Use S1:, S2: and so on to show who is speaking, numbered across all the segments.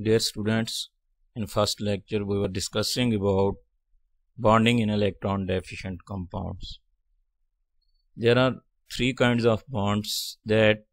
S1: Dear students, in first lecture we were discussing about bonding in electron deficient compounds. There are three kinds of bonds that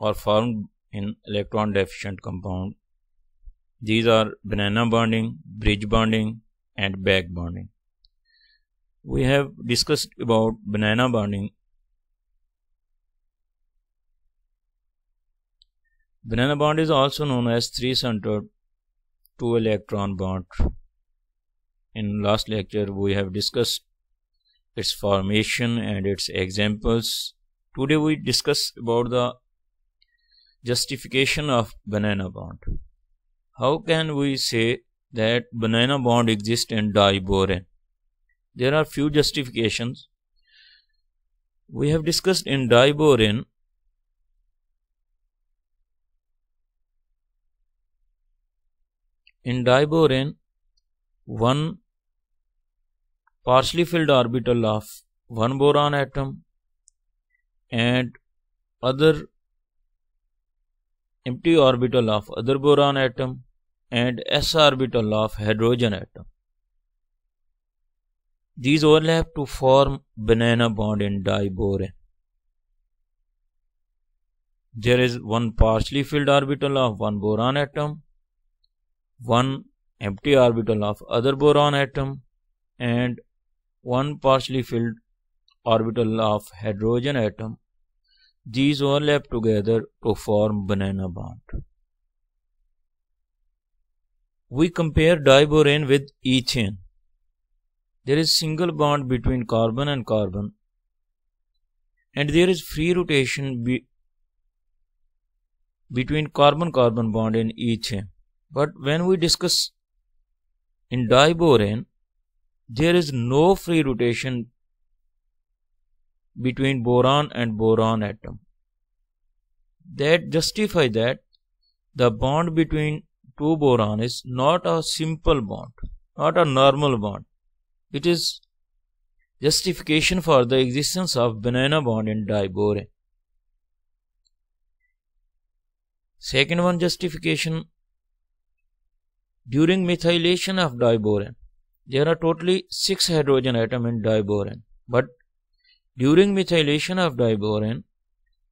S1: are formed in electron deficient compound. These are banana bonding, bridge bonding and back bonding. We have discussed about banana bonding Banana bond is also known as three-centered two-electron bond. In last lecture, we have discussed its formation and its examples. Today, we discuss about the justification of banana bond. How can we say that banana bond exists in diborane? There are few justifications. We have discussed in diborane. In diborane, one partially filled orbital of one boron atom and other empty orbital of other boron atom and s orbital of hydrogen atom. These overlap to form banana bond in diborane. There is one partially filled orbital of one boron atom one empty orbital of other boron atom and one partially filled orbital of hydrogen atom. These overlap together to form banana bond. We compare diborane with ethane. There is single bond between carbon and carbon and there is free rotation be between carbon-carbon bond in ethane. But when we discuss in diborane, there is no free rotation between boron and boron atom. That justify that the bond between two boron is not a simple bond, not a normal bond. It is justification for the existence of banana bond in diborane. Second one justification during methylation of diborane, there are totally 6 hydrogen atoms in diborane. But during methylation of diborane,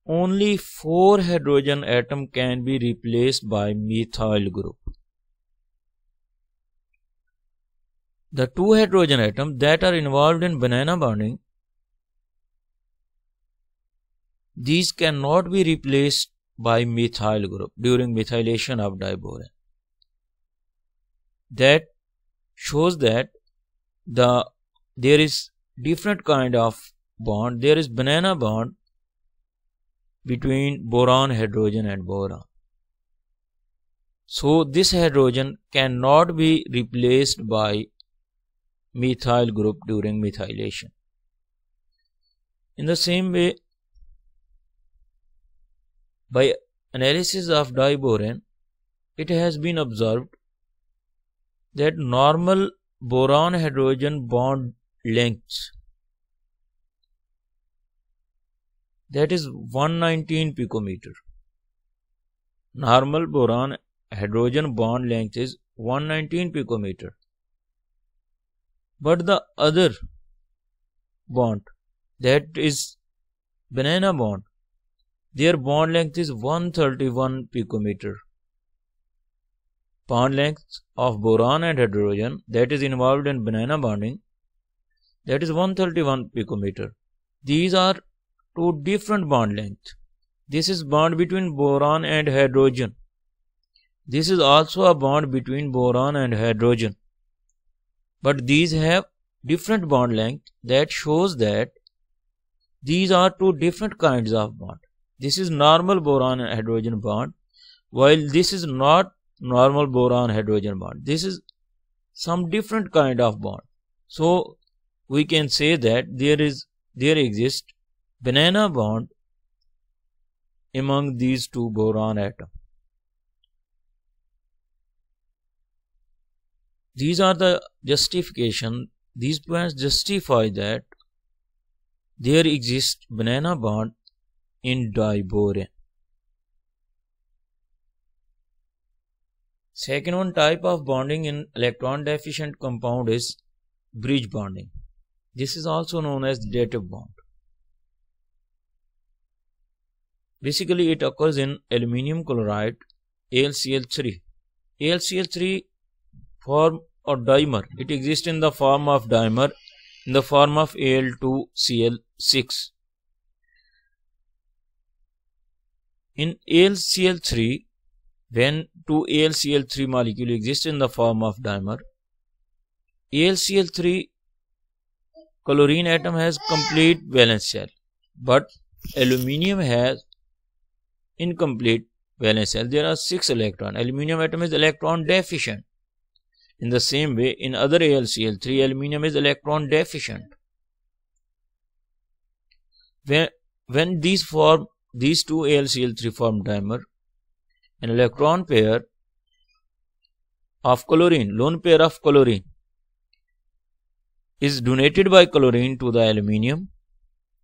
S1: only 4 hydrogen atoms can be replaced by methyl group. The 2 hydrogen atoms that are involved in banana bonding, these cannot be replaced by methyl group during methylation of diborane that shows that the there is different kind of bond there is banana bond between boron hydrogen and boron so this hydrogen cannot be replaced by methyl group during methylation in the same way by analysis of diboron it has been observed that normal boron hydrogen bond lengths that is 119 picometer normal boron hydrogen bond length is 119 picometer but the other bond that is banana bond their bond length is 131 picometer bond lengths of boron and hydrogen that is involved in banana bonding that is 131 picometer. These are two different bond lengths. This is bond between boron and hydrogen. This is also a bond between boron and hydrogen. But these have different bond length that shows that these are two different kinds of bond. This is normal boron and hydrogen bond while this is not normal boron hydrogen bond. This is some different kind of bond. So we can say that there is there exists banana bond among these two boron atoms. These are the justification, these points justify that there exists banana bond in diborane. Second one type of bonding in electron deficient compound is bridge bonding. This is also known as dative bond. Basically, it occurs in aluminium chloride AlCl3. AlCl3 form a dimer. It exists in the form of dimer in the form of Al2Cl6. In AlCl3, when two AlCl3 molecule exist in the form of dimer, AlCl3 chlorine atom has complete valence shell, but aluminium has incomplete valence shell. There are six electron. Aluminium atom is electron deficient. In the same way, in other AlCl3, aluminium is electron deficient. When, when these form these two AlCl3 form dimer, an electron pair of chlorine, lone pair of chlorine is donated by chlorine to the aluminium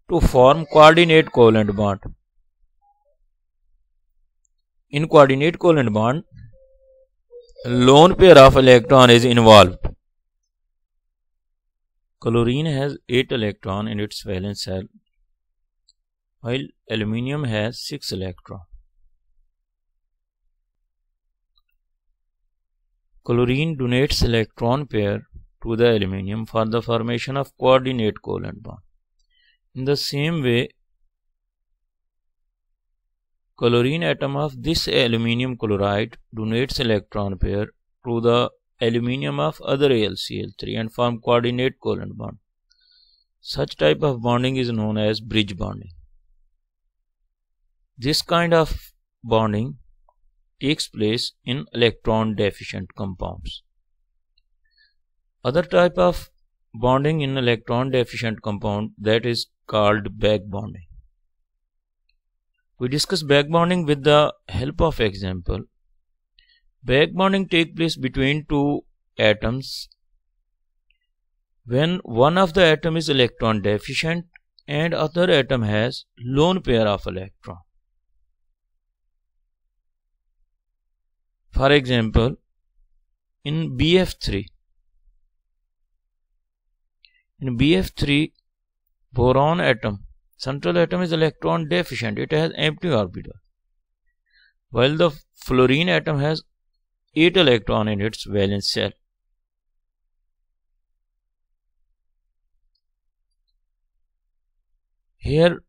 S1: to form coordinate covalent bond. In coordinate covalent bond, lone pair of electron is involved. Chlorine has 8 electron in its valence shell while aluminium has 6 electron. Chlorine donates electron pair to the aluminium for the formation of coordinate covalent bond. In the same way, chlorine atom of this aluminium chloride donates electron pair to the aluminium of other AlCl3 and form coordinate covalent bond. Such type of bonding is known as bridge bonding. This kind of bonding takes place in electron deficient compounds. Other type of bonding in electron deficient compound that is called back bonding. We discuss back bonding with the help of example. Back bonding takes place between two atoms when one of the atom is electron deficient and other atom has lone pair of electron. For example, in BF3, in BF3 boron atom, central atom is electron deficient, it has empty orbital, while the fluorine atom has 8 electron in its valence shell. Here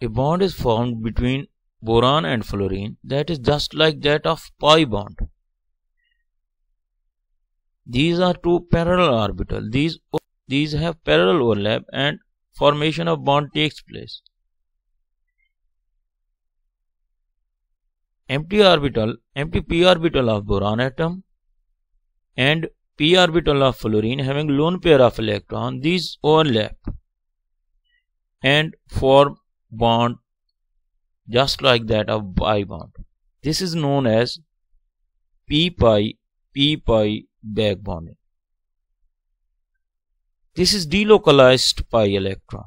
S1: a bond is formed between boron and fluorine that is just like that of pi bond these are two parallel orbital these these have parallel overlap and formation of bond takes place empty orbital empty p orbital of boron atom and p orbital of fluorine having lone pair of electron these overlap and form bond just like that of pi bond. This is known as p pi p pi back bonding. This is delocalized pi electron.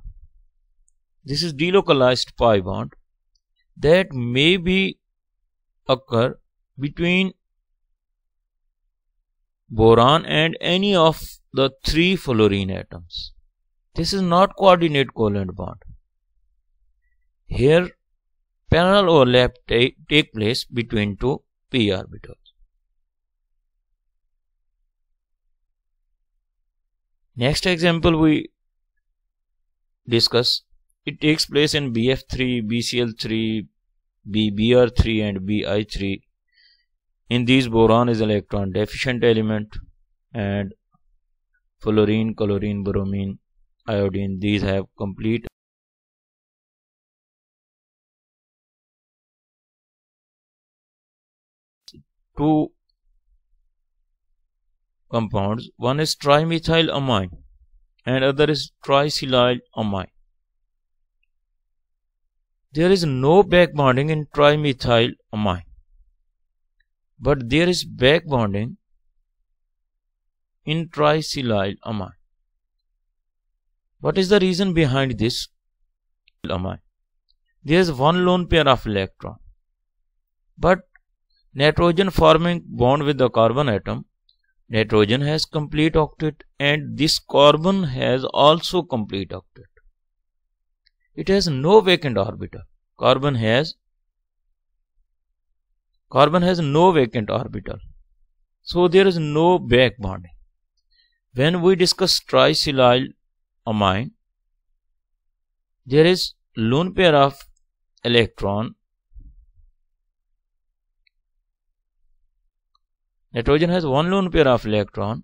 S1: This is delocalized pi bond that may be occur between boron and any of the three fluorine atoms. This is not coordinate covalent bond. Here Parallel overlap take place between two p orbitals. Next example we discuss it takes place in BF3, BCl3, BBr3 and Bi3. In these boron is electron deficient element and fluorine, chlorine, bromine, iodine these have complete two compounds. One is trimethylamine and other is tricylylamine. There is no back bonding in trimethylamine, but there is back bonding in tricylylamine. What is the reason behind this amine? There is one lone pair of electron, but Nitrogen forming bond with the carbon atom. Nitrogen has complete octet and this carbon has also complete octet. It has no vacant orbital. Carbon has carbon has no vacant orbital. So there is no back bonding. When we discuss tricylyl amine, there is lone pair of electron Nitrogen has one lone pair of electron.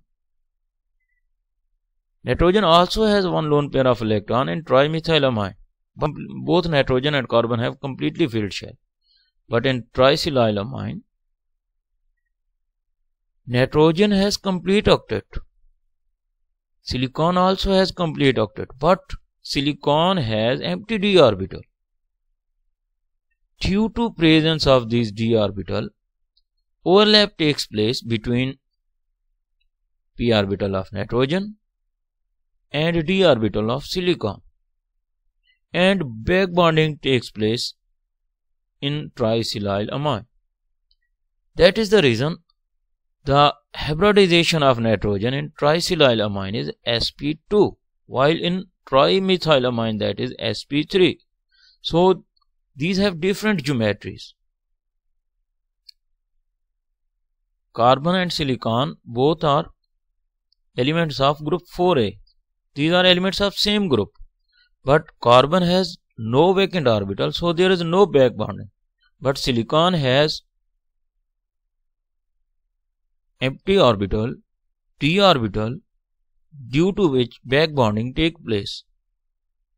S1: Nitrogen also has one lone pair of electron in trimethylamine. Both nitrogen and carbon have completely filled shell. But in trisilylamine, nitrogen has complete octet. Silicon also has complete octet, but silicon has empty d orbital. Due to presence of this d orbital, Overlap takes place between p orbital of nitrogen and d orbital of silicon and back bonding takes place in trisilyl amine. That is the reason the hybridization of nitrogen in trisilyl amine is sp2 while in trimethylamine that is sp3. So these have different geometries. Carbon and silicon both are elements of group 4a. These are elements of same group. But carbon has no vacant orbital, so there is no back bonding. But silicon has empty orbital, p orbital, due to which back bonding take place.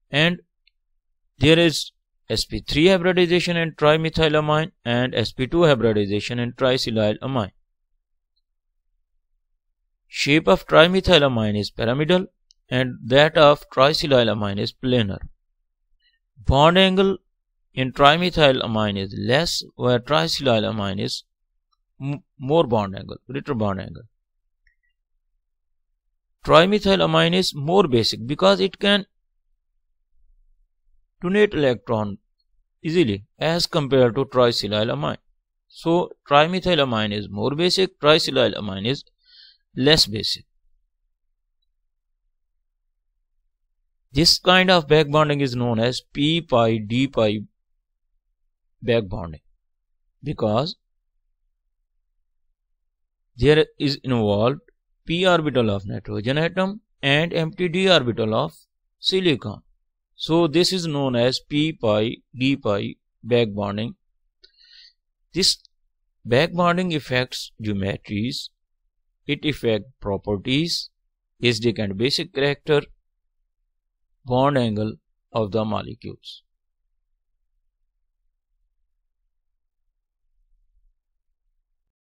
S1: And there is sp3 hybridization and trimethylamine and sp2 hybridization and trisilylamine. Shape of trimethylamine is pyramidal and that of tricylilamine is planar. Bond angle in trimethylamine is less where tricylilamine is more bond angle, greater bond angle. Trimethylamine is more basic because it can donate electron easily as compared to tricylilamine. So trimethylamine is more basic, tricylilamine is Less basic. This kind of back bonding is known as P pi D pi back bonding because there is involved p orbital of nitrogen atom and empty d orbital of silicon. So this is known as p pi d pi back bonding. This back bonding affects geometries it affect properties, is the basic character, bond angle of the molecules.